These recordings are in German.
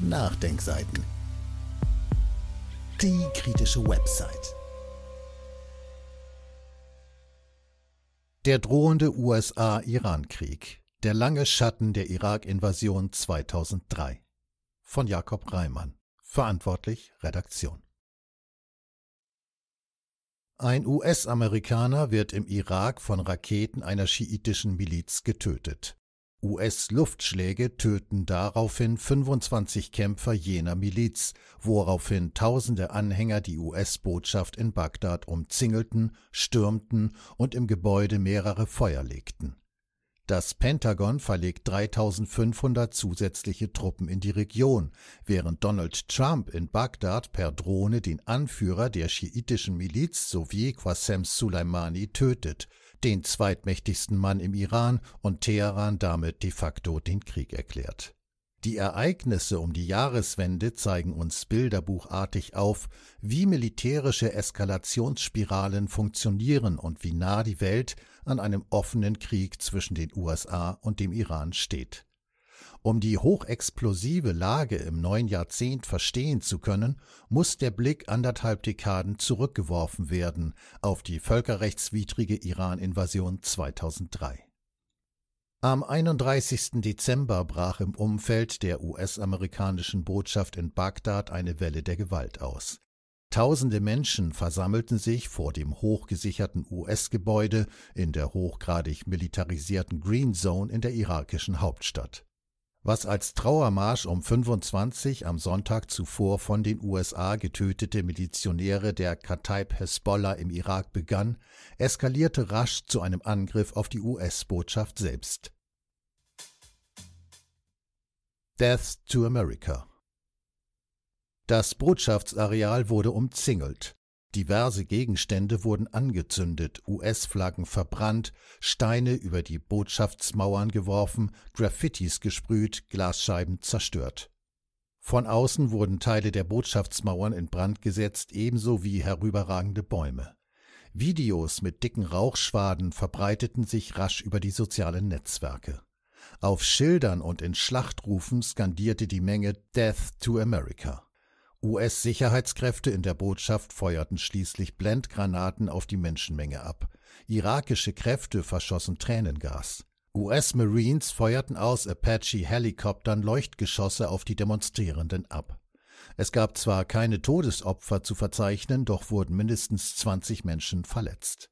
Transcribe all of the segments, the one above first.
Nachdenkseiten. Die kritische Website. Der drohende USA-Iran-Krieg. Der lange Schatten der Irak-Invasion 2003. Von Jakob Reimann. Verantwortlich Redaktion. Ein US-Amerikaner wird im Irak von Raketen einer schiitischen Miliz getötet. US-Luftschläge töten daraufhin 25 Kämpfer jener Miliz, woraufhin tausende Anhänger die US-Botschaft in Bagdad umzingelten, stürmten und im Gebäude mehrere Feuer legten. Das Pentagon verlegt 3500 zusätzliche Truppen in die Region, während Donald Trump in Bagdad per Drohne den Anführer der schiitischen Miliz sowie Qasem Soleimani tötet – den zweitmächtigsten Mann im Iran und Teheran damit de facto den Krieg erklärt. Die Ereignisse um die Jahreswende zeigen uns bilderbuchartig auf, wie militärische Eskalationsspiralen funktionieren und wie nah die Welt an einem offenen Krieg zwischen den USA und dem Iran steht. Um die hochexplosive Lage im neuen Jahrzehnt verstehen zu können, muss der Blick anderthalb Dekaden zurückgeworfen werden auf die völkerrechtswidrige Iran-Invasion 2003. Am 31. Dezember brach im Umfeld der US-amerikanischen Botschaft in Bagdad eine Welle der Gewalt aus. Tausende Menschen versammelten sich vor dem hochgesicherten US-Gebäude in der hochgradig militarisierten Green Zone in der irakischen Hauptstadt was als Trauermarsch um 25 am Sonntag zuvor von den USA getötete Milizionäre der Kataib Hezbollah im Irak begann, eskalierte rasch zu einem Angriff auf die US-Botschaft selbst. Death to America Das Botschaftsareal wurde umzingelt. Diverse Gegenstände wurden angezündet, US-Flaggen verbrannt, Steine über die Botschaftsmauern geworfen, Graffitis gesprüht, Glasscheiben zerstört. Von außen wurden Teile der Botschaftsmauern in Brand gesetzt, ebenso wie herüberragende Bäume. Videos mit dicken Rauchschwaden verbreiteten sich rasch über die sozialen Netzwerke. Auf Schildern und in Schlachtrufen skandierte die Menge Death to America. US-Sicherheitskräfte in der Botschaft feuerten schließlich Blendgranaten auf die Menschenmenge ab. Irakische Kräfte verschossen Tränengas. US-Marines feuerten aus Apache-Helikoptern Leuchtgeschosse auf die Demonstrierenden ab. Es gab zwar keine Todesopfer zu verzeichnen, doch wurden mindestens 20 Menschen verletzt.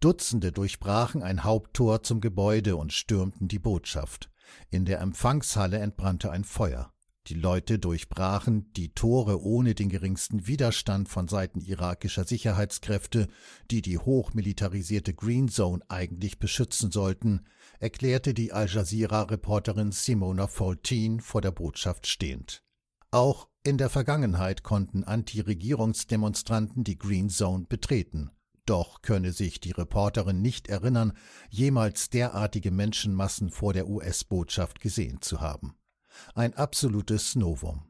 Dutzende durchbrachen ein Haupttor zum Gebäude und stürmten die Botschaft. In der Empfangshalle entbrannte ein Feuer. Die Leute durchbrachen die Tore ohne den geringsten Widerstand von Seiten irakischer Sicherheitskräfte, die die hochmilitarisierte Green Zone eigentlich beschützen sollten, erklärte die Al Jazeera-Reporterin Simona Foltin vor der Botschaft stehend. Auch in der Vergangenheit konnten Anti-Regierungsdemonstranten die Green Zone betreten. Doch könne sich die Reporterin nicht erinnern, jemals derartige Menschenmassen vor der US-Botschaft gesehen zu haben. Ein absolutes Novum.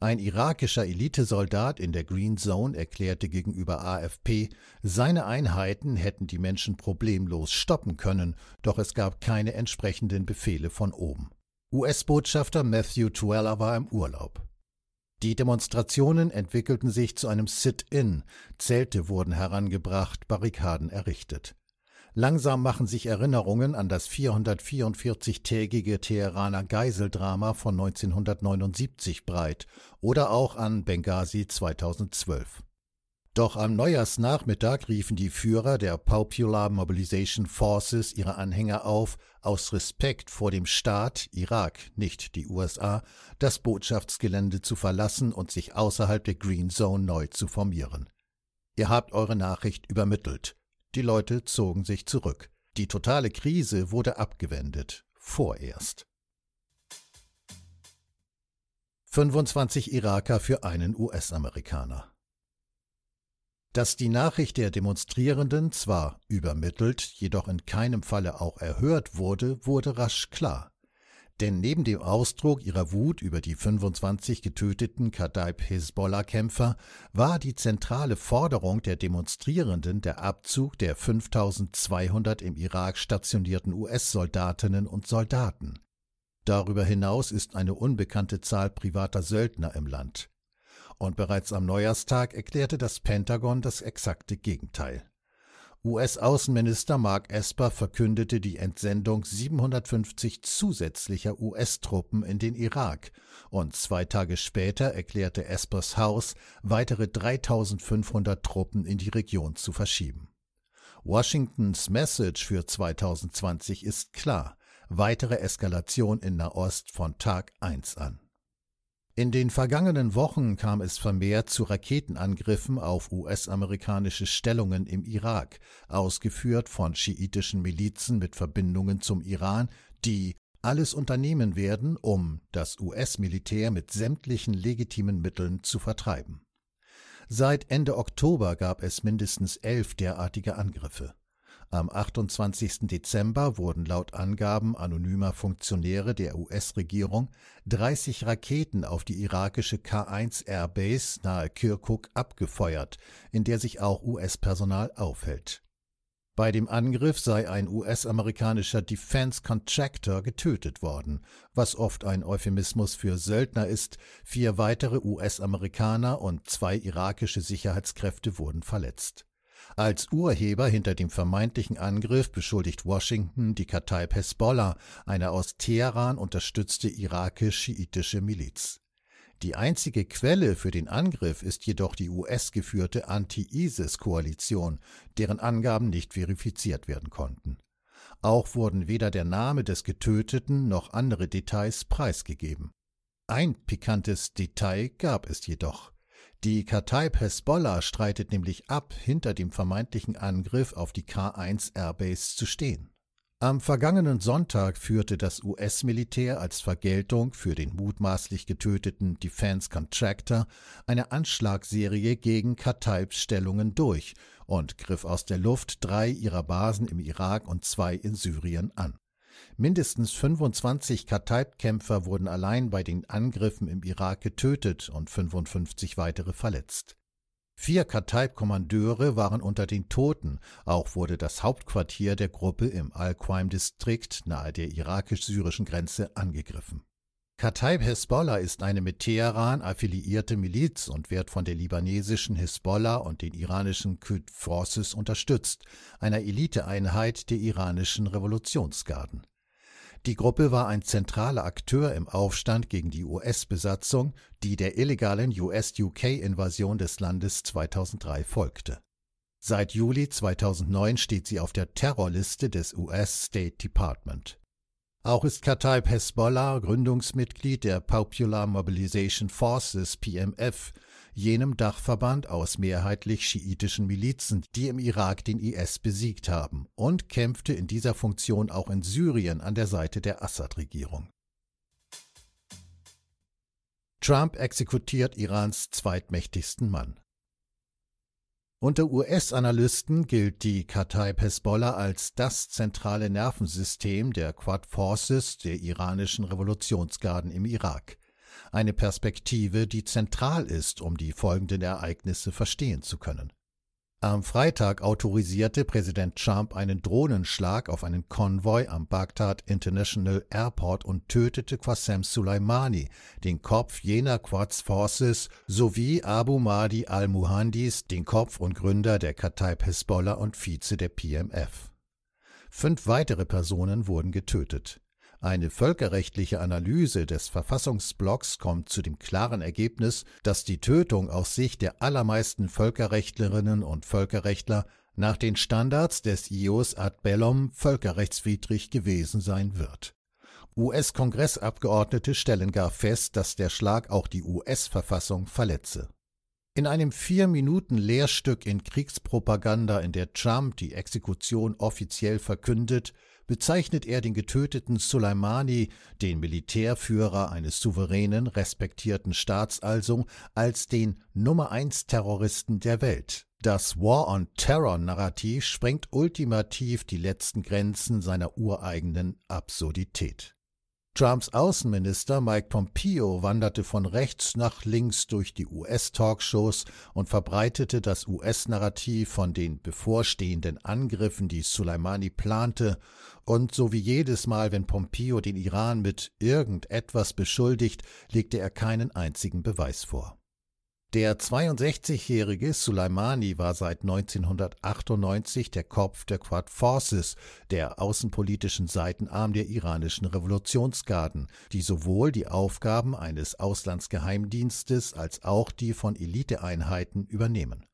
Ein irakischer Elitesoldat in der Green Zone erklärte gegenüber AFP, seine Einheiten hätten die Menschen problemlos stoppen können, doch es gab keine entsprechenden Befehle von oben. US-Botschafter Matthew Tuella war im Urlaub. Die Demonstrationen entwickelten sich zu einem Sit-in, Zelte wurden herangebracht, Barrikaden errichtet. Langsam machen sich Erinnerungen an das 444-tägige Teheraner Geiseldrama von 1979 breit oder auch an Benghazi 2012. Doch am Neujahrsnachmittag riefen die Führer der Popular Mobilization Forces ihre Anhänger auf, aus Respekt vor dem Staat Irak, nicht die USA, das Botschaftsgelände zu verlassen und sich außerhalb der Green Zone neu zu formieren. Ihr habt eure Nachricht übermittelt. Die Leute zogen sich zurück. Die totale Krise wurde abgewendet, vorerst. 25 Iraker für einen US-Amerikaner. Dass die Nachricht der Demonstrierenden zwar übermittelt, jedoch in keinem Falle auch erhört wurde, wurde rasch klar. Denn neben dem Ausdruck ihrer Wut über die 25 getöteten Kadaib-Hisbollah-Kämpfer war die zentrale Forderung der Demonstrierenden der Abzug der 5200 im Irak stationierten US-Soldatinnen und Soldaten. Darüber hinaus ist eine unbekannte Zahl privater Söldner im Land. Und bereits am Neujahrstag erklärte das Pentagon das exakte Gegenteil. US-Außenminister Mark Esper verkündete die Entsendung 750 zusätzlicher US-Truppen in den Irak und zwei Tage später erklärte Espers Haus, weitere 3500 Truppen in die Region zu verschieben. Washingtons Message für 2020 ist klar, weitere Eskalation in Nahost von Tag 1 an. In den vergangenen Wochen kam es vermehrt zu Raketenangriffen auf US-amerikanische Stellungen im Irak, ausgeführt von schiitischen Milizen mit Verbindungen zum Iran, die alles unternehmen werden, um das US-Militär mit sämtlichen legitimen Mitteln zu vertreiben. Seit Ende Oktober gab es mindestens elf derartige Angriffe. Am 28. Dezember wurden laut Angaben anonymer Funktionäre der US-Regierung 30 Raketen auf die irakische K1 Airbase nahe Kirkuk abgefeuert, in der sich auch US-Personal aufhält. Bei dem Angriff sei ein US-amerikanischer Defense Contractor getötet worden, was oft ein Euphemismus für Söldner ist. Vier weitere US-Amerikaner und zwei irakische Sicherheitskräfte wurden verletzt. Als Urheber hinter dem vermeintlichen Angriff beschuldigt Washington die Kartei Hezbollah, eine aus Teheran unterstützte irakisch-schiitische Miliz. Die einzige Quelle für den Angriff ist jedoch die US-geführte Anti-ISIS-Koalition, deren Angaben nicht verifiziert werden konnten. Auch wurden weder der Name des Getöteten noch andere Details preisgegeben. Ein pikantes Detail gab es jedoch. Die Kataib Hezbollah streitet nämlich ab, hinter dem vermeintlichen Angriff auf die K1 Airbase zu stehen. Am vergangenen Sonntag führte das US-Militär als Vergeltung für den mutmaßlich getöteten Defense Contractor eine Anschlagserie gegen Kataibs Stellungen durch und griff aus der Luft drei ihrer Basen im Irak und zwei in Syrien an. Mindestens 25 Kataib-Kämpfer wurden allein bei den Angriffen im Irak getötet und 55 weitere verletzt. Vier Kataib-Kommandeure waren unter den Toten, auch wurde das Hauptquartier der Gruppe im Al-Qaim-Distrikt nahe der irakisch-syrischen Grenze angegriffen. Kataib Hezbollah ist eine mit Teheran affiliierte Miliz und wird von der libanesischen Hezbollah und den iranischen Quds Forces unterstützt, einer Eliteeinheit der iranischen Revolutionsgarden. Die Gruppe war ein zentraler Akteur im Aufstand gegen die US-Besatzung, die der illegalen US-UK-Invasion des Landes 2003 folgte. Seit Juli 2009 steht sie auf der Terrorliste des US State Department. Auch ist Kataib Hezbollah Gründungsmitglied der Popular Mobilization Forces PMF, jenem Dachverband aus mehrheitlich schiitischen Milizen, die im Irak den IS besiegt haben, und kämpfte in dieser Funktion auch in Syrien an der Seite der Assad-Regierung. Trump exekutiert Irans zweitmächtigsten Mann. Unter US-Analysten gilt die Kartei Hezbollah als das zentrale Nervensystem der Quad Forces der iranischen Revolutionsgarden im Irak eine Perspektive, die zentral ist, um die folgenden Ereignisse verstehen zu können. Am Freitag autorisierte Präsident Trump einen Drohnenschlag auf einen Konvoi am Bagdad International Airport und tötete Qasem Soleimani, den Kopf jener Quads Forces, sowie Abu Mahdi al-Muhandis, den Kopf und Gründer der Kartei Hezbollah und Vize der PMF. Fünf weitere Personen wurden getötet. Eine völkerrechtliche Analyse des Verfassungsblocks kommt zu dem klaren Ergebnis, dass die Tötung aus Sicht der allermeisten Völkerrechtlerinnen und Völkerrechtler nach den Standards des IOS ad bellum völkerrechtswidrig gewesen sein wird. US-Kongressabgeordnete stellen gar fest, dass der Schlag auch die US-Verfassung verletze. In einem vier Minuten Lehrstück in Kriegspropaganda, in der Trump die Exekution offiziell verkündet, bezeichnet er den getöteten Soleimani, den Militärführer eines souveränen, respektierten Staats also, als den Nummer eins Terroristen der Welt. Das War on Terror Narrativ sprengt ultimativ die letzten Grenzen seiner ureigenen Absurdität. Trumps Außenminister Mike Pompeo wanderte von rechts nach links durch die US-Talkshows und verbreitete das US-Narrativ von den bevorstehenden Angriffen, die Soleimani plante, und so wie jedes Mal, wenn Pompeo den Iran mit irgendetwas beschuldigt, legte er keinen einzigen Beweis vor. Der 62-jährige Soleimani war seit 1998 der Kopf der Quad Forces, der außenpolitischen Seitenarm der iranischen Revolutionsgarden, die sowohl die Aufgaben eines Auslandsgeheimdienstes als auch die von Eliteeinheiten übernehmen.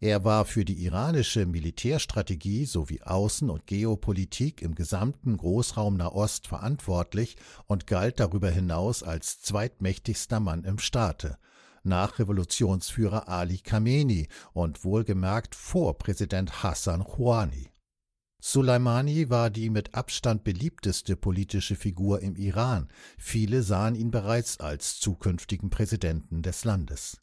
Er war für die iranische Militärstrategie sowie Außen- und Geopolitik im gesamten Großraum Nahost verantwortlich und galt darüber hinaus als zweitmächtigster Mann im Staate – nach Revolutionsführer Ali Khamenei und wohlgemerkt vor Präsident Hassan Rouhani. Soleimani war die mit Abstand beliebteste politische Figur im Iran. Viele sahen ihn bereits als zukünftigen Präsidenten des Landes.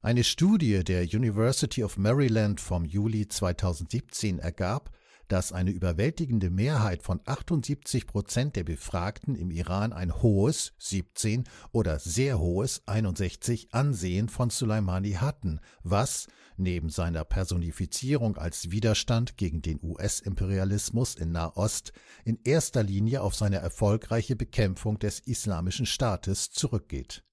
Eine Studie der University of Maryland vom Juli 2017 ergab, dass eine überwältigende Mehrheit von 78 Prozent der Befragten im Iran ein hohes 17 oder sehr hohes 61 Ansehen von Soleimani hatten, was neben seiner Personifizierung als Widerstand gegen den US-Imperialismus in Nahost in erster Linie auf seine erfolgreiche Bekämpfung des Islamischen Staates zurückgeht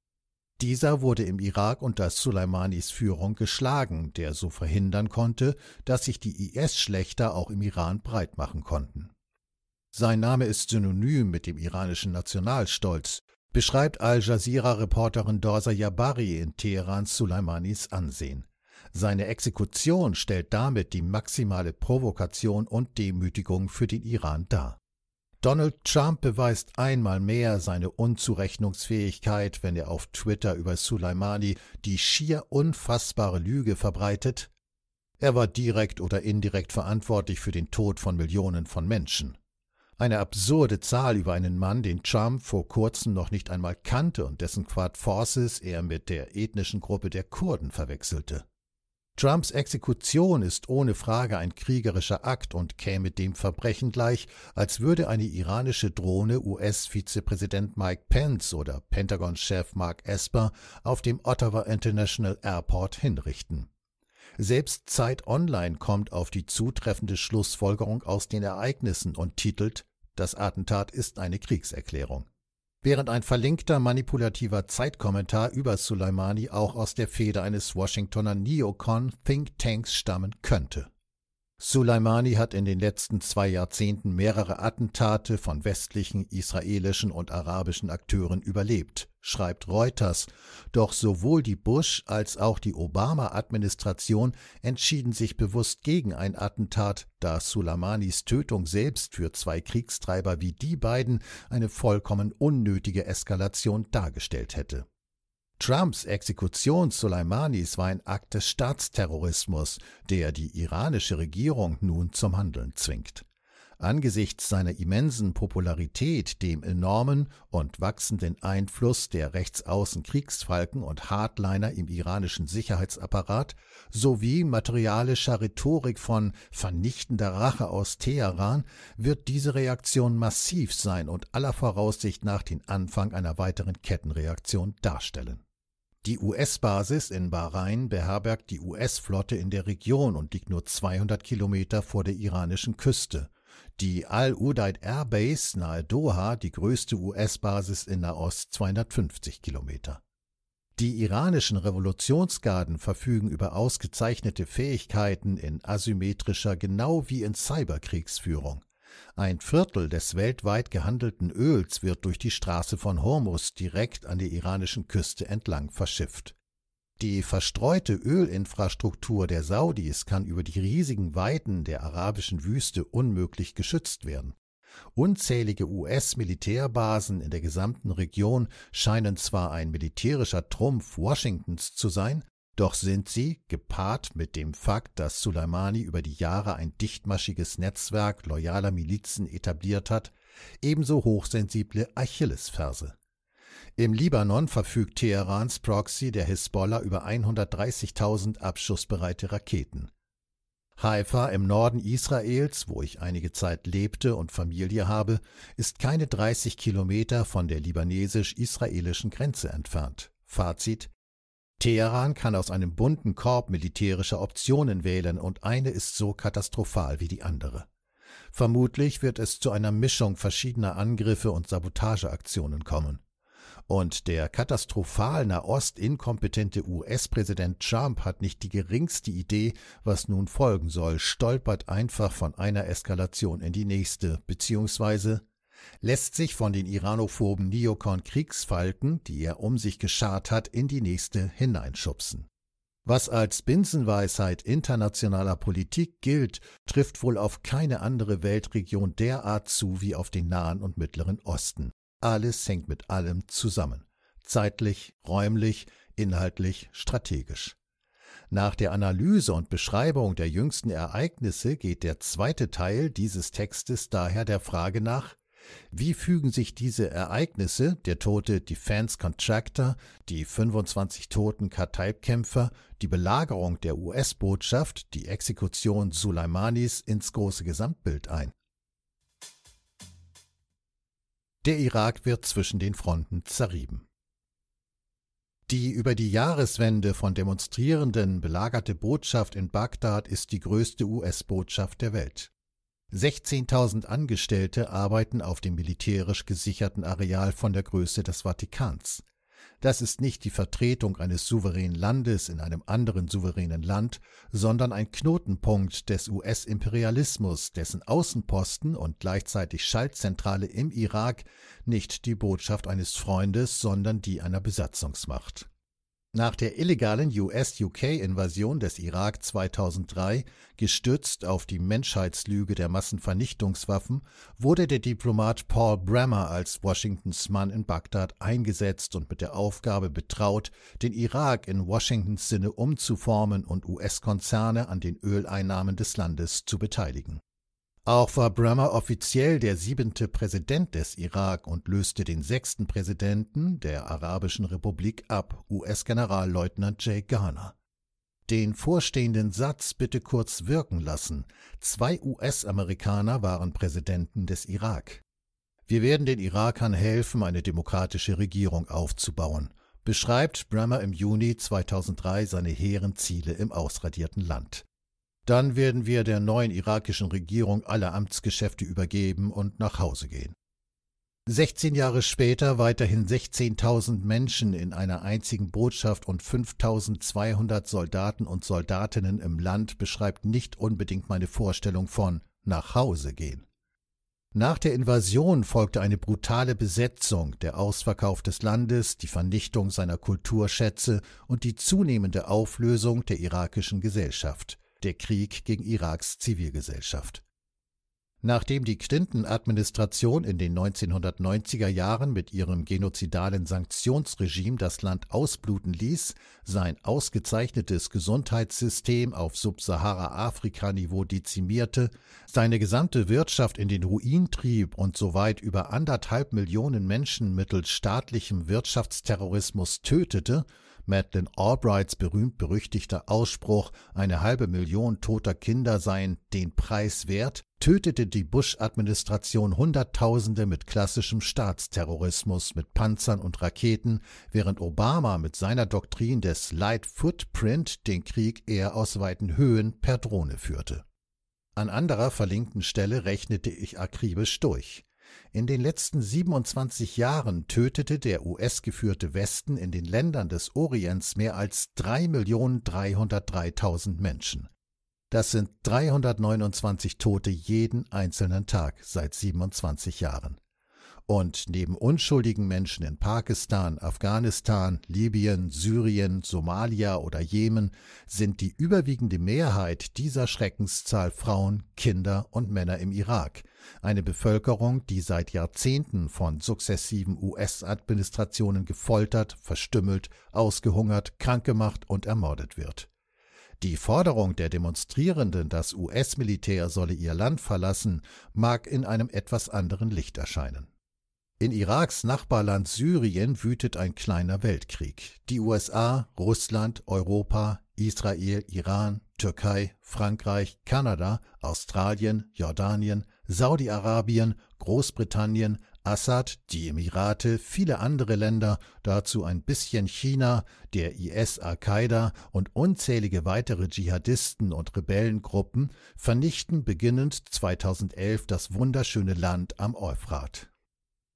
dieser wurde im Irak unter Soleimanis Führung geschlagen, der so verhindern konnte, dass sich die is schlechter auch im Iran breit machen konnten. Sein Name ist synonym mit dem iranischen Nationalstolz, beschreibt Al Jazeera-Reporterin Dorsa Yabari in Teheran Soleimanis Ansehen. Seine Exekution stellt damit die maximale Provokation und Demütigung für den Iran dar. Donald Trump beweist einmal mehr seine Unzurechnungsfähigkeit, wenn er auf Twitter über Soleimani die schier unfassbare Lüge verbreitet. Er war direkt oder indirekt verantwortlich für den Tod von Millionen von Menschen. Eine absurde Zahl über einen Mann, den Trump vor kurzem noch nicht einmal kannte und dessen Quad Forces er mit der ethnischen Gruppe der Kurden verwechselte. Trumps Exekution ist ohne Frage ein kriegerischer Akt und käme dem Verbrechen gleich, als würde eine iranische Drohne US-Vizepräsident Mike Pence oder Pentagon-Chef Mark Esper auf dem Ottawa International Airport hinrichten. Selbst Zeit Online kommt auf die zutreffende Schlussfolgerung aus den Ereignissen und titelt Das Attentat ist eine Kriegserklärung während ein verlinkter manipulativer Zeitkommentar über Soleimani auch aus der Feder eines Washingtoner Neocon-Think-Tanks stammen könnte. Soleimani hat in den letzten zwei Jahrzehnten mehrere Attentate von westlichen, israelischen und arabischen Akteuren überlebt schreibt Reuters. Doch sowohl die Bush als auch die Obama-Administration entschieden sich bewusst gegen ein Attentat, da Sulaimanis Tötung selbst für zwei Kriegstreiber wie die beiden eine vollkommen unnötige Eskalation dargestellt hätte. Trumps Exekution Soleimanis war ein Akt des Staatsterrorismus, der die iranische Regierung nun zum Handeln zwingt. Angesichts seiner immensen Popularität, dem enormen und wachsenden Einfluss der rechtsaußen Kriegsfalken und Hardliner im iranischen Sicherheitsapparat sowie materialischer Rhetorik von vernichtender Rache aus Teheran wird diese Reaktion massiv sein und aller Voraussicht nach den Anfang einer weiteren Kettenreaktion darstellen. Die US-Basis in Bahrain beherbergt die US-Flotte in der Region und liegt nur 200 Kilometer vor der iranischen Küste die Al-Udaid Air Base nahe Doha, die größte US-Basis in Nahost, 250 Kilometer. Die iranischen Revolutionsgarden verfügen über ausgezeichnete Fähigkeiten in asymmetrischer genau wie in Cyberkriegsführung. Ein Viertel des weltweit gehandelten Öls wird durch die Straße von Hormus direkt an der iranischen Küste entlang verschifft. Die verstreute Ölinfrastruktur der Saudis kann über die riesigen Weiten der arabischen Wüste unmöglich geschützt werden. Unzählige US-Militärbasen in der gesamten Region scheinen zwar ein militärischer Trumpf Washingtons zu sein, doch sind sie, gepaart mit dem Fakt, dass Soleimani über die Jahre ein dichtmaschiges Netzwerk loyaler Milizen etabliert hat, ebenso hochsensible Achillesferse. Im Libanon verfügt Teherans Proxy der Hisbollah über 130.000 abschussbereite Raketen. Haifa im Norden Israels, wo ich einige Zeit lebte und Familie habe, ist keine 30 Kilometer von der libanesisch-israelischen Grenze entfernt. Fazit Teheran kann aus einem bunten Korb militärischer Optionen wählen und eine ist so katastrophal wie die andere. Vermutlich wird es zu einer Mischung verschiedener Angriffe und Sabotageaktionen kommen. Und der katastrophal nahost-inkompetente US-Präsident Trump hat nicht die geringste Idee, was nun folgen soll, stolpert einfach von einer Eskalation in die nächste, beziehungsweise lässt sich von den iranophoben Neokon-Kriegsfalken, die er um sich geschart hat, in die nächste hineinschubsen. Was als Binsenweisheit internationaler Politik gilt, trifft wohl auf keine andere Weltregion derart zu wie auf den Nahen und Mittleren Osten. Alles hängt mit allem zusammen. Zeitlich, räumlich, inhaltlich, strategisch. Nach der Analyse und Beschreibung der jüngsten Ereignisse geht der zweite Teil dieses Textes daher der Frage nach, wie fügen sich diese Ereignisse, der tote Defense Contractor, die 25 toten Karteibkämpfer, die Belagerung der US-Botschaft, die Exekution Suleimanis ins große Gesamtbild ein? Der Irak wird zwischen den Fronten zerrieben. Die über die Jahreswende von Demonstrierenden belagerte Botschaft in Bagdad ist die größte US-Botschaft der Welt. 16.000 Angestellte arbeiten auf dem militärisch gesicherten Areal von der Größe des Vatikans. Das ist nicht die Vertretung eines souveränen Landes in einem anderen souveränen Land, sondern ein Knotenpunkt des US-Imperialismus, dessen Außenposten und gleichzeitig Schaltzentrale im Irak nicht die Botschaft eines Freundes, sondern die einer Besatzungsmacht nach der illegalen US-UK-Invasion des Irak 2003, gestützt auf die Menschheitslüge der Massenvernichtungswaffen, wurde der Diplomat Paul Bremer als Washingtons Mann in Bagdad eingesetzt und mit der Aufgabe betraut, den Irak in Washingtons Sinne umzuformen und US-Konzerne an den Öleinnahmen des Landes zu beteiligen auch war Brammer offiziell der siebente Präsident des Irak und löste den sechsten Präsidenten der Arabischen Republik ab, US-Generalleutnant Jay Garner. Den vorstehenden Satz bitte kurz wirken lassen. Zwei US-Amerikaner waren Präsidenten des Irak. Wir werden den Irakern helfen, eine demokratische Regierung aufzubauen, beschreibt Brammer im Juni 2003 seine hehren Ziele im ausradierten Land. Dann werden wir der neuen irakischen Regierung alle Amtsgeschäfte übergeben und nach Hause gehen. 16 Jahre später weiterhin 16.000 Menschen in einer einzigen Botschaft und 5.200 Soldaten und Soldatinnen im Land beschreibt nicht unbedingt meine Vorstellung von nach Hause gehen. Nach der Invasion folgte eine brutale Besetzung, der Ausverkauf des Landes, die Vernichtung seiner Kulturschätze und die zunehmende Auflösung der irakischen Gesellschaft der Krieg gegen Iraks Zivilgesellschaft. Nachdem die Clinton-Administration in den 1990er Jahren mit ihrem genozidalen Sanktionsregime das Land ausbluten ließ, sein ausgezeichnetes Gesundheitssystem auf Subsahara-Afrika-Niveau dezimierte, seine gesamte Wirtschaft in den Ruin trieb und soweit über anderthalb Millionen Menschen mittels staatlichem Wirtschaftsterrorismus tötete Madeleine Albrights berühmt-berüchtigter Ausspruch, eine halbe Million toter Kinder seien den Preis wert, tötete die Bush-Administration Hunderttausende mit klassischem Staatsterrorismus, mit Panzern und Raketen, während Obama mit seiner Doktrin des Light Footprint den Krieg eher aus weiten Höhen per Drohne führte. An anderer verlinkten Stelle rechnete ich akribisch durch. In den letzten 27 Jahren tötete der US-geführte Westen in den Ländern des Orients mehr als 3.303.000 Menschen. Das sind 329 Tote jeden einzelnen Tag seit 27 Jahren. Und neben unschuldigen Menschen in Pakistan, Afghanistan, Libyen, Syrien, Somalia oder Jemen sind die überwiegende Mehrheit dieser Schreckenszahl Frauen, Kinder und Männer im Irak, eine Bevölkerung, die seit Jahrzehnten von sukzessiven US-Administrationen gefoltert, verstümmelt, ausgehungert, krank gemacht und ermordet wird. Die Forderung der Demonstrierenden, das US-Militär solle ihr Land verlassen, mag in einem etwas anderen Licht erscheinen. In Iraks Nachbarland Syrien wütet ein kleiner Weltkrieg. Die USA, Russland, Europa, Israel, Iran, Türkei, Frankreich, Kanada, Australien, Jordanien, Saudi-Arabien, Großbritannien, Assad, die Emirate, viele andere Länder, dazu ein bisschen China, der IS Al-Qaida und unzählige weitere Dschihadisten und Rebellengruppen vernichten beginnend 2011 das wunderschöne Land am Euphrat.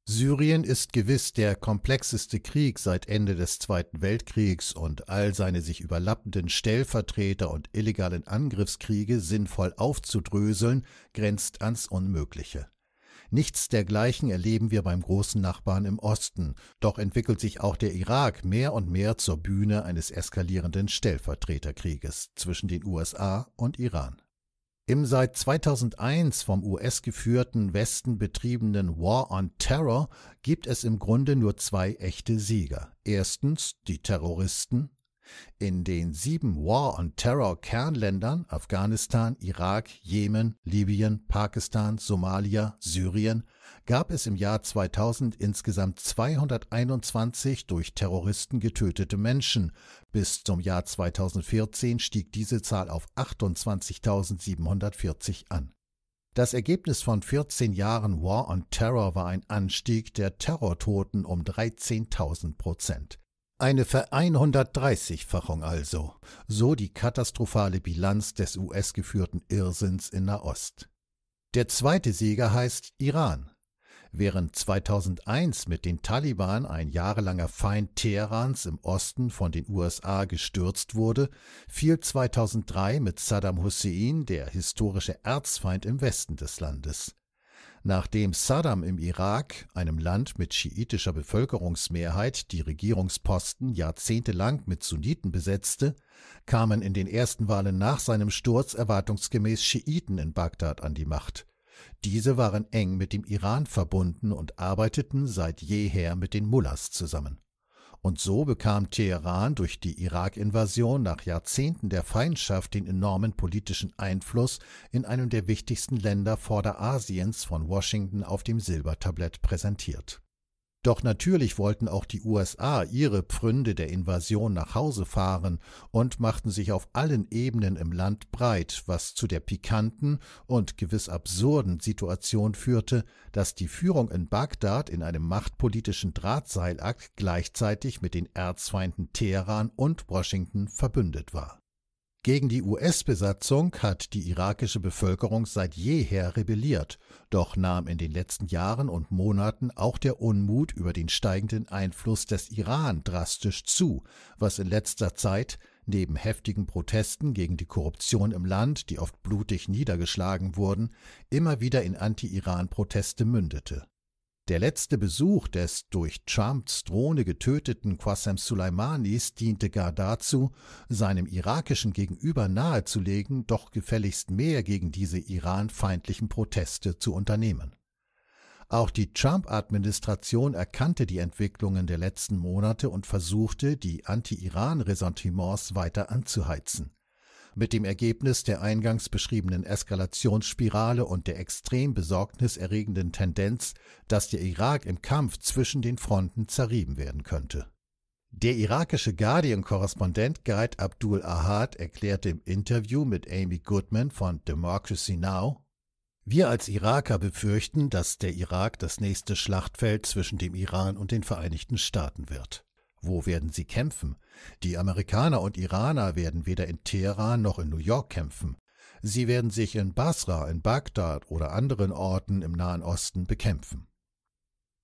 Syrien ist gewiss der komplexeste Krieg seit Ende des Zweiten Weltkriegs und all seine sich überlappenden Stellvertreter und illegalen Angriffskriege sinnvoll aufzudröseln, grenzt ans Unmögliche. Nichts dergleichen erleben wir beim großen Nachbarn im Osten, doch entwickelt sich auch der Irak mehr und mehr zur Bühne eines eskalierenden Stellvertreterkrieges zwischen den USA und Iran. Im seit 2001 vom US geführten Westen betriebenen War on Terror gibt es im Grunde nur zwei echte Sieger. Erstens die Terroristen. In den sieben War on Terror Kernländern Afghanistan, Irak, Jemen, Libyen, Pakistan, Somalia, Syrien gab es im Jahr 2000 insgesamt 221 durch Terroristen getötete Menschen, bis zum Jahr 2014 stieg diese Zahl auf 28.740 an. Das Ergebnis von 14 Jahren War on Terror war ein Anstieg der Terrortoten um 13.000 Prozent. Eine Ver-130-fachung also, so die katastrophale Bilanz des US-geführten Irrsinns in Nahost. Der zweite Sieger heißt Iran. Während 2001 mit den Taliban ein jahrelanger Feind Teherans im Osten von den USA gestürzt wurde, fiel 2003 mit Saddam Hussein der historische Erzfeind im Westen des Landes. Nachdem Saddam im Irak, einem Land mit schiitischer Bevölkerungsmehrheit, die Regierungsposten jahrzehntelang mit Sunniten besetzte, kamen in den ersten Wahlen nach seinem Sturz erwartungsgemäß Schiiten in Bagdad an die Macht. Diese waren eng mit dem Iran verbunden und arbeiteten seit jeher mit den Mullahs zusammen. Und so bekam Teheran durch die Irak-Invasion nach Jahrzehnten der Feindschaft den enormen politischen Einfluss in einem der wichtigsten Länder Vorderasiens von Washington auf dem Silbertablett präsentiert. Doch natürlich wollten auch die USA ihre Pfründe der Invasion nach Hause fahren und machten sich auf allen Ebenen im Land breit, was zu der pikanten und gewiss absurden Situation führte, dass die Führung in Bagdad in einem machtpolitischen Drahtseilakt gleichzeitig mit den Erzfeinden Teheran und Washington verbündet war gegen die US-Besatzung hat die irakische Bevölkerung seit jeher rebelliert, doch nahm in den letzten Jahren und Monaten auch der Unmut über den steigenden Einfluss des Iran drastisch zu, was in letzter Zeit neben heftigen Protesten gegen die Korruption im Land, die oft blutig niedergeschlagen wurden, immer wieder in Anti-Iran-Proteste mündete der letzte Besuch des durch Trumps Drohne getöteten Qasem Soleimanis diente gar dazu, seinem irakischen Gegenüber nahezulegen, doch gefälligst mehr gegen diese iranfeindlichen Proteste zu unternehmen. Auch die Trump-Administration erkannte die Entwicklungen der letzten Monate und versuchte, die Anti-Iran-Ressentiments weiter anzuheizen mit dem Ergebnis der eingangs beschriebenen Eskalationsspirale und der extrem besorgniserregenden Tendenz, dass der Irak im Kampf zwischen den Fronten zerrieben werden könnte. Der irakische Guardian-Korrespondent Guy Abdul Ahad erklärte im Interview mit Amy Goodman von Democracy Now! Wir als Iraker befürchten, dass der Irak das nächste Schlachtfeld zwischen dem Iran und den Vereinigten Staaten wird. Wo werden sie kämpfen? Die Amerikaner und Iraner werden weder in Teheran noch in New York kämpfen. Sie werden sich in Basra, in Bagdad oder anderen Orten im Nahen Osten bekämpfen.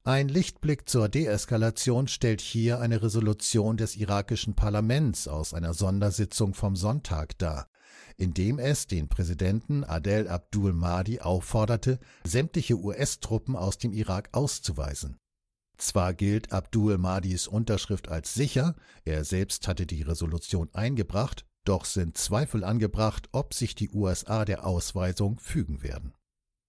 Ein Lichtblick zur Deeskalation stellt hier eine Resolution des irakischen Parlaments aus einer Sondersitzung vom Sonntag dar, indem es den Präsidenten Adel Abdul Mahdi aufforderte, sämtliche US-Truppen aus dem Irak auszuweisen zwar gilt Abdul Mahdis Unterschrift als sicher, er selbst hatte die Resolution eingebracht, doch sind Zweifel angebracht, ob sich die USA der Ausweisung fügen werden.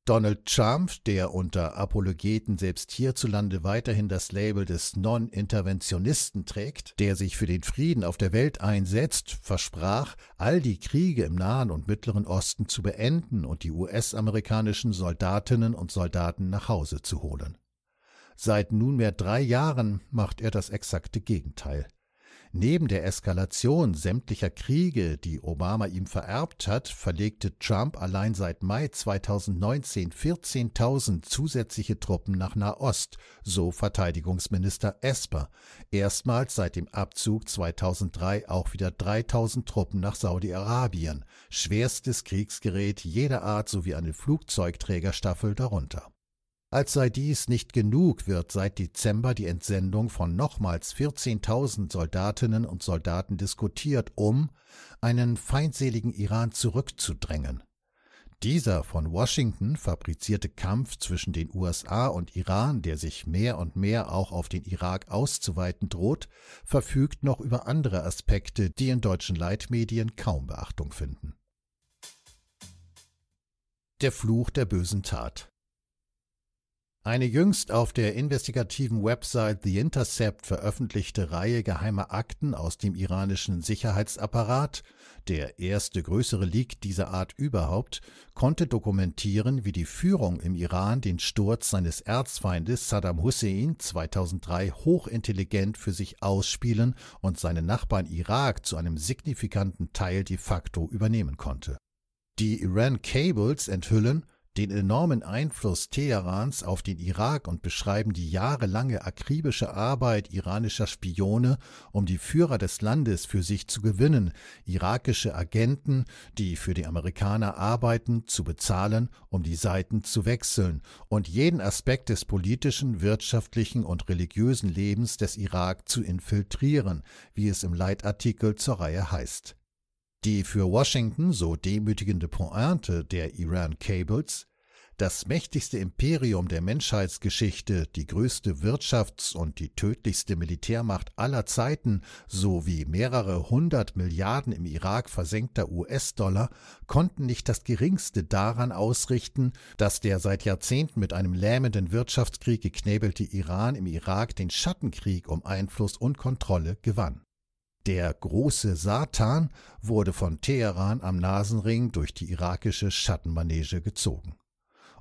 Donald Trump, der unter Apologeten selbst hierzulande weiterhin das Label des Non-Interventionisten trägt, der sich für den Frieden auf der Welt einsetzt, versprach, all die Kriege im Nahen und Mittleren Osten zu beenden und die US-amerikanischen Soldatinnen und Soldaten nach Hause zu holen. Seit nunmehr drei Jahren macht er das exakte Gegenteil. Neben der Eskalation sämtlicher Kriege, die Obama ihm vererbt hat, verlegte Trump allein seit Mai 2019 14.000 zusätzliche Truppen nach Nahost, so Verteidigungsminister Esper. Erstmals seit dem Abzug 2003 auch wieder 3.000 Truppen nach Saudi-Arabien, schwerstes Kriegsgerät jeder Art sowie eine Flugzeugträgerstaffel darunter. Als sei dies nicht genug, wird seit Dezember die Entsendung von nochmals 14.000 Soldatinnen und Soldaten diskutiert, um einen feindseligen Iran zurückzudrängen. Dieser von Washington fabrizierte Kampf zwischen den USA und Iran, der sich mehr und mehr auch auf den Irak auszuweiten droht, verfügt noch über andere Aspekte, die in deutschen Leitmedien kaum Beachtung finden. Der Fluch der bösen Tat eine jüngst auf der investigativen Website The Intercept veröffentlichte Reihe geheimer Akten aus dem iranischen Sicherheitsapparat, der erste größere Leak dieser Art überhaupt, konnte dokumentieren, wie die Führung im Iran den Sturz seines Erzfeindes Saddam Hussein 2003 hochintelligent für sich ausspielen und seine Nachbarn Irak zu einem signifikanten Teil de facto übernehmen konnte. Die Iran Cables enthüllen, den enormen Einfluss Teherans auf den Irak und beschreiben die jahrelange akribische Arbeit iranischer Spione, um die Führer des Landes für sich zu gewinnen, irakische Agenten, die für die Amerikaner arbeiten, zu bezahlen, um die Seiten zu wechseln und jeden Aspekt des politischen, wirtschaftlichen und religiösen Lebens des Irak zu infiltrieren, wie es im Leitartikel zur Reihe heißt. Die für Washington so demütigende Pointe der Iran Cables, das mächtigste Imperium der Menschheitsgeschichte, die größte Wirtschafts- und die tödlichste Militärmacht aller Zeiten sowie mehrere hundert Milliarden im Irak versenkter US-Dollar konnten nicht das geringste daran ausrichten, dass der seit Jahrzehnten mit einem lähmenden Wirtschaftskrieg geknebelte Iran im Irak den Schattenkrieg um Einfluss und Kontrolle gewann der große Satan wurde von Teheran am Nasenring durch die irakische Schattenmanege gezogen.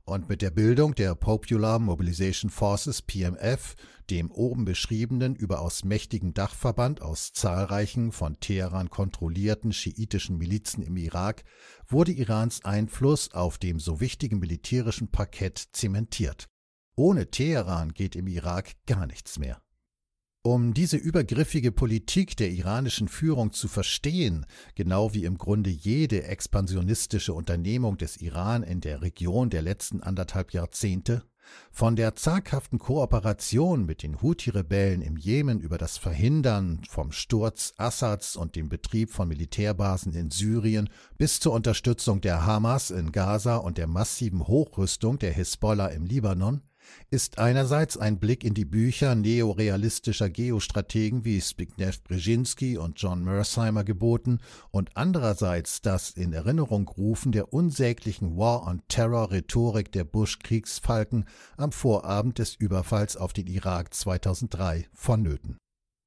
Und mit der Bildung der Popular Mobilization Forces PMF, dem oben beschriebenen überaus mächtigen Dachverband aus zahlreichen von Teheran kontrollierten schiitischen Milizen im Irak, wurde Irans Einfluss auf dem so wichtigen militärischen Parkett zementiert. Ohne Teheran geht im Irak gar nichts mehr. Um diese übergriffige Politik der iranischen Führung zu verstehen, genau wie im Grunde jede expansionistische Unternehmung des Iran in der Region der letzten anderthalb Jahrzehnte, von der zaghaften Kooperation mit den Houthi-Rebellen im Jemen über das Verhindern vom Sturz Assads und dem Betrieb von Militärbasen in Syrien bis zur Unterstützung der Hamas in Gaza und der massiven Hochrüstung der Hisbollah im Libanon, ist einerseits ein Blick in die Bücher neorealistischer Geostrategen wie Zbigniew Brzezinski und John Mersheimer geboten und andererseits das in Erinnerung rufen der unsäglichen War on Terror Rhetorik der Bush-Kriegsfalken am Vorabend des Überfalls auf den Irak 2003 vonnöten.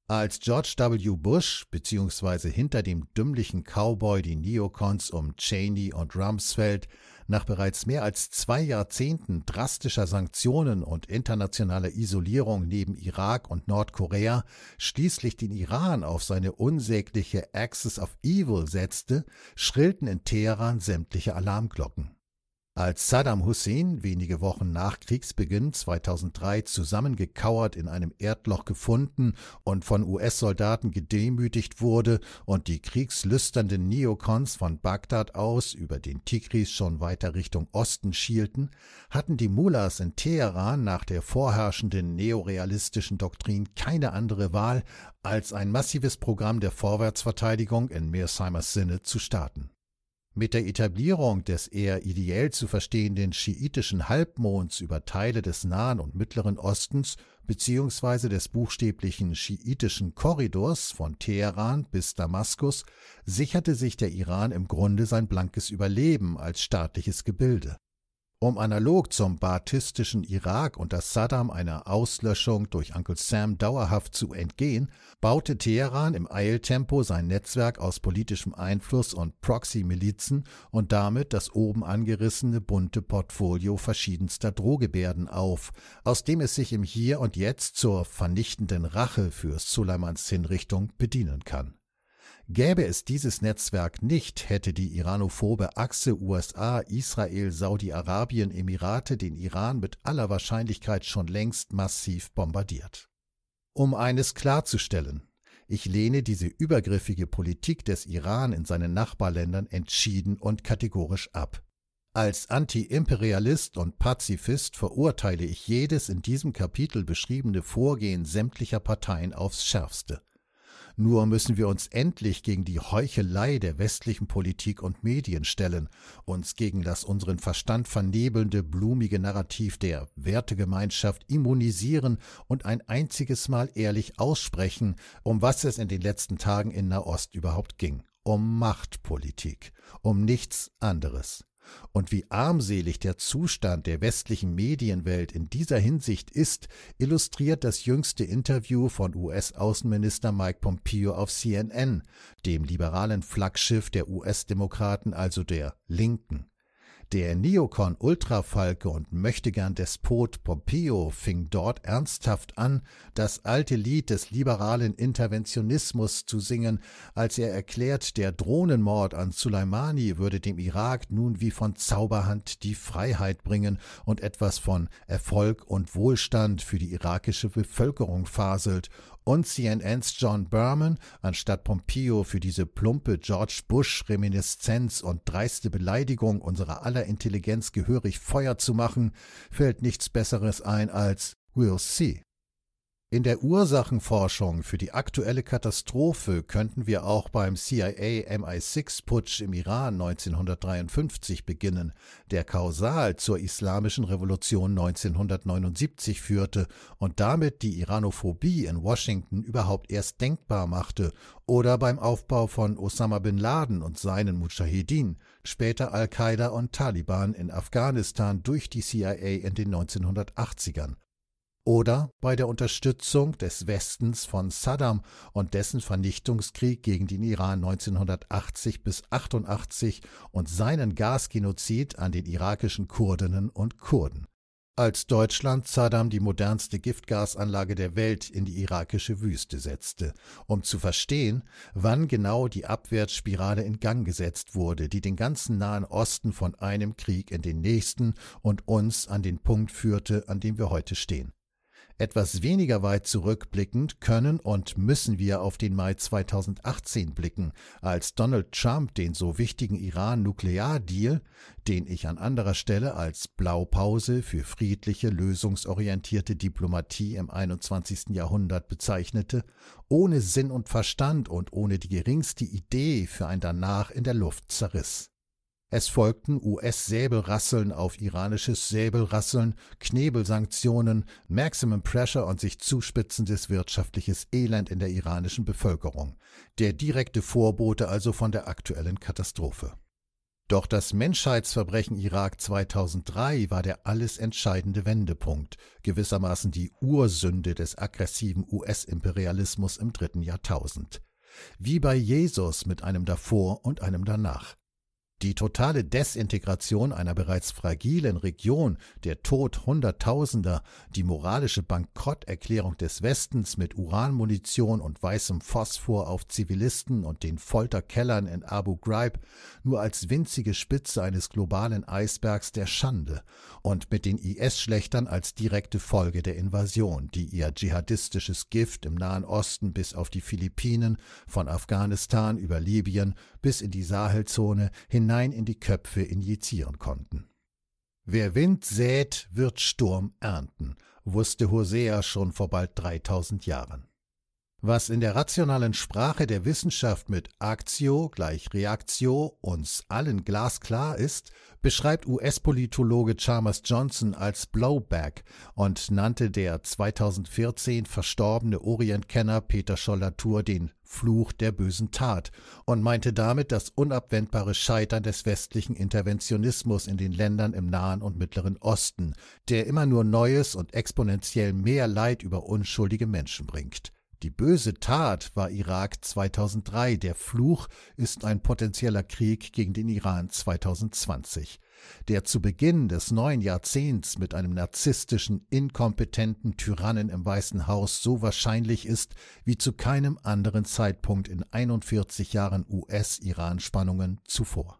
Als George W. Bush bzw. hinter dem dümmlichen Cowboy die Neocons um Cheney und Rumsfeld nach bereits mehr als zwei Jahrzehnten drastischer Sanktionen und internationaler Isolierung neben Irak und Nordkorea schließlich den Iran auf seine unsägliche Axis of Evil setzte, schrillten in Teheran sämtliche Alarmglocken. Als Saddam Hussein wenige Wochen nach Kriegsbeginn 2003 zusammengekauert in einem Erdloch gefunden und von US-Soldaten gedemütigt wurde und die kriegslüsternden Neokons von Bagdad aus über den Tigris schon weiter Richtung Osten schielten, hatten die Mullahs in Teheran nach der vorherrschenden neorealistischen Doktrin keine andere Wahl, als ein massives Programm der Vorwärtsverteidigung in Mearsheimer Sinne zu starten mit der Etablierung des eher ideell zu verstehenden schiitischen Halbmonds über Teile des Nahen und Mittleren Ostens bzw. des buchstäblichen schiitischen Korridors von Teheran bis Damaskus sicherte sich der Iran im Grunde sein blankes Überleben als staatliches Gebilde um analog zum baathistischen Irak unter Saddam einer Auslöschung durch Uncle Sam dauerhaft zu entgehen, baute Teheran im Eiltempo sein Netzwerk aus politischem Einfluss und Proxy-Milizen und damit das oben angerissene bunte Portfolio verschiedenster Drohgebärden auf, aus dem es sich im Hier und Jetzt zur vernichtenden Rache für Suleimans Hinrichtung bedienen kann. Gäbe es dieses Netzwerk nicht, hätte die iranophobe Achse USA, Israel, Saudi-Arabien, Emirate den Iran mit aller Wahrscheinlichkeit schon längst massiv bombardiert. Um eines klarzustellen, ich lehne diese übergriffige Politik des Iran in seinen Nachbarländern entschieden und kategorisch ab. Als Anti-Imperialist und Pazifist verurteile ich jedes in diesem Kapitel beschriebene Vorgehen sämtlicher Parteien aufs schärfste. Nur müssen wir uns endlich gegen die Heuchelei der westlichen Politik und Medien stellen, uns gegen das unseren Verstand vernebelnde, blumige Narrativ der Wertegemeinschaft immunisieren und ein einziges Mal ehrlich aussprechen, um was es in den letzten Tagen in Nahost überhaupt ging. Um Machtpolitik, um nichts anderes. Und wie armselig der Zustand der westlichen Medienwelt in dieser Hinsicht ist, illustriert das jüngste Interview von US-Außenminister Mike Pompeo auf CNN, dem liberalen Flaggschiff der US-Demokraten, also der Linken. Der Neokon Ultrafalke und Möchtegern Despot Pompeo fing dort ernsthaft an, das alte Lied des liberalen Interventionismus zu singen, als er erklärt, der Drohnenmord an Suleimani würde dem Irak nun wie von Zauberhand die Freiheit bringen und etwas von Erfolg und Wohlstand für die irakische Bevölkerung faselt und CNNs John Berman, anstatt Pompeo für diese plumpe George Bush-Reminiszenz und dreiste Beleidigung unserer aller Intelligenz gehörig Feuer zu machen, fällt nichts Besseres ein als We'll see. In der Ursachenforschung für die aktuelle Katastrophe könnten wir auch beim CIA-MI6-Putsch im Iran 1953 beginnen, der kausal zur Islamischen Revolution 1979 führte und damit die Iranophobie in Washington überhaupt erst denkbar machte, oder beim Aufbau von Osama bin Laden und seinen Mujahedin, später Al-Qaida und Taliban in Afghanistan durch die CIA in den 1980ern oder bei der Unterstützung des Westens von Saddam und dessen Vernichtungskrieg gegen den Iran 1980 bis 88 und seinen Gasgenozid an den irakischen Kurdinnen und Kurden. Als Deutschland Saddam die modernste Giftgasanlage der Welt in die irakische Wüste setzte, um zu verstehen, wann genau die Abwärtsspirale in Gang gesetzt wurde, die den ganzen Nahen Osten von einem Krieg in den nächsten und uns an den Punkt führte, an dem wir heute stehen. Etwas weniger weit zurückblickend können und müssen wir auf den Mai 2018 blicken, als Donald Trump den so wichtigen Iran-Nukleardeal, den ich an anderer Stelle als Blaupause für friedliche, lösungsorientierte Diplomatie im 21. Jahrhundert bezeichnete, ohne Sinn und Verstand und ohne die geringste Idee für ein Danach in der Luft zerriss. Es folgten US-Säbelrasseln auf iranisches Säbelrasseln, Knebelsanktionen, Maximum Pressure und sich zuspitzendes wirtschaftliches Elend in der iranischen Bevölkerung. Der direkte Vorbote also von der aktuellen Katastrophe. Doch das Menschheitsverbrechen Irak 2003 war der alles entscheidende Wendepunkt, gewissermaßen die Ursünde des aggressiven US-Imperialismus im dritten Jahrtausend. Wie bei Jesus mit einem davor und einem danach. Die totale Desintegration einer bereits fragilen Region, der Tod Hunderttausender, die moralische Bankrotterklärung des Westens mit Uranmunition und weißem Phosphor auf Zivilisten und den Folterkellern in Abu Ghraib nur als winzige Spitze eines globalen Eisbergs der Schande und mit den IS-Schlechtern als direkte Folge der Invasion, die ihr dschihadistisches Gift im Nahen Osten bis auf die Philippinen, von Afghanistan über Libyen bis in die Sahelzone hin hinein in die Köpfe injizieren konnten. Wer Wind sät, wird Sturm ernten, wusste Hosea schon vor bald 3000 Jahren. Was in der rationalen Sprache der Wissenschaft mit Aktio gleich Reaktio uns allen glasklar ist, beschreibt US-Politologe Chalmers Johnson als Blowback und nannte der 2014 verstorbene Orientkenner Peter Schollatur den Fluch der bösen Tat und meinte damit das unabwendbare Scheitern des westlichen Interventionismus in den Ländern im Nahen und Mittleren Osten, der immer nur neues und exponentiell mehr Leid über unschuldige Menschen bringt. Die böse Tat war Irak 2003, der Fluch ist ein potenzieller Krieg gegen den Iran 2020 der zu Beginn des neuen Jahrzehnts mit einem narzisstischen, inkompetenten Tyrannen im Weißen Haus so wahrscheinlich ist wie zu keinem anderen Zeitpunkt in 41 Jahren US-Iran-Spannungen zuvor.